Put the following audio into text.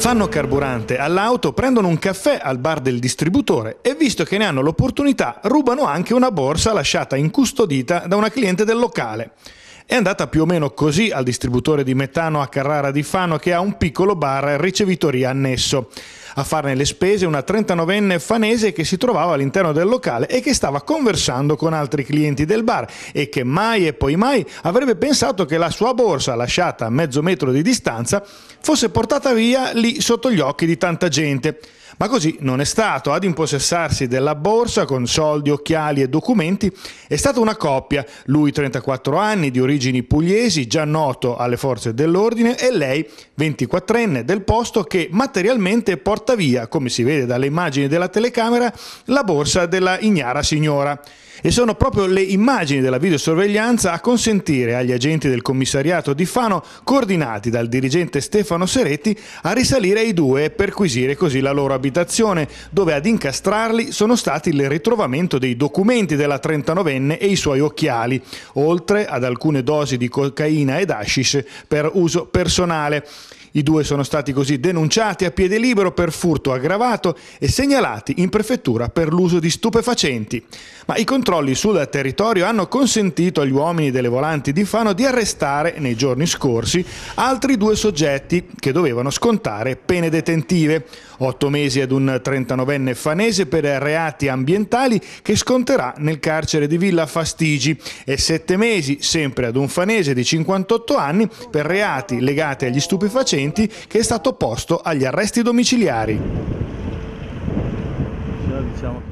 Fanno carburante all'auto, prendono un caffè al bar del distributore e visto che ne hanno l'opportunità rubano anche una borsa lasciata incustodita da una cliente del locale. È andata più o meno così al distributore di metano a Carrara di Fano che ha un piccolo bar e ricevitoria annesso. A farne le spese una 39enne fanese che si trovava all'interno del locale e che stava conversando con altri clienti del bar e che mai e poi mai avrebbe pensato che la sua borsa, lasciata a mezzo metro di distanza, fosse portata via lì sotto gli occhi di tanta gente. Ma così non è stato. Ad impossessarsi della borsa con soldi, occhiali e documenti è stata una coppia, lui 34 anni, di origini pugliesi, già noto alle forze dell'ordine, e lei 24enne del posto che materialmente porta porta via, come si vede dalle immagini della telecamera, la borsa della ignara signora. E sono proprio le immagini della videosorveglianza a consentire agli agenti del commissariato di Fano, coordinati dal dirigente Stefano Seretti, a risalire ai due e perquisire così la loro abitazione, dove ad incastrarli sono stati il ritrovamento dei documenti della 39enne e i suoi occhiali, oltre ad alcune dosi di cocaina ed hashish per uso personale. I due sono stati così denunciati a piede libero per furto aggravato e segnalati in prefettura per l'uso di stupefacenti. Ma i controlli sul territorio hanno consentito agli uomini delle volanti di Fano di arrestare nei giorni scorsi altri due soggetti che dovevano scontare pene detentive. Otto mesi ad un 39enne fanese per reati ambientali che sconterà nel carcere di Villa Fastigi e sette mesi sempre ad un fanese di 58 anni per reati legati agli stupefacenti incidenti che è stato posto agli arresti domiciliari. diciamo